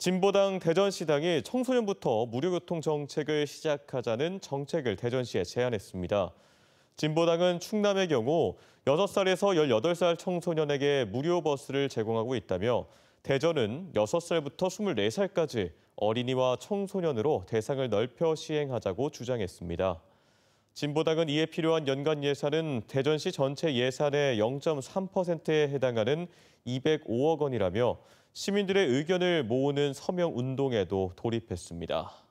진보당 대전시당이 청소년부터 무료교통 정책을 시작하자는 정책을 대전시에 제안했습니다. 진보당은 충남의 경우 6살에서 18살 청소년에게 무료 버스를 제공하고 있다며 대전은 6살부터 24살까지 어린이와 청소년으로 대상을 넓혀 시행하자고 주장했습니다. 진보당은 이에 필요한 연간 예산은 대전시 전체 예산의 0.3%에 해당하는 205억 원이라며 시민들의 의견을 모으는 서명 운동에도 돌입했습니다.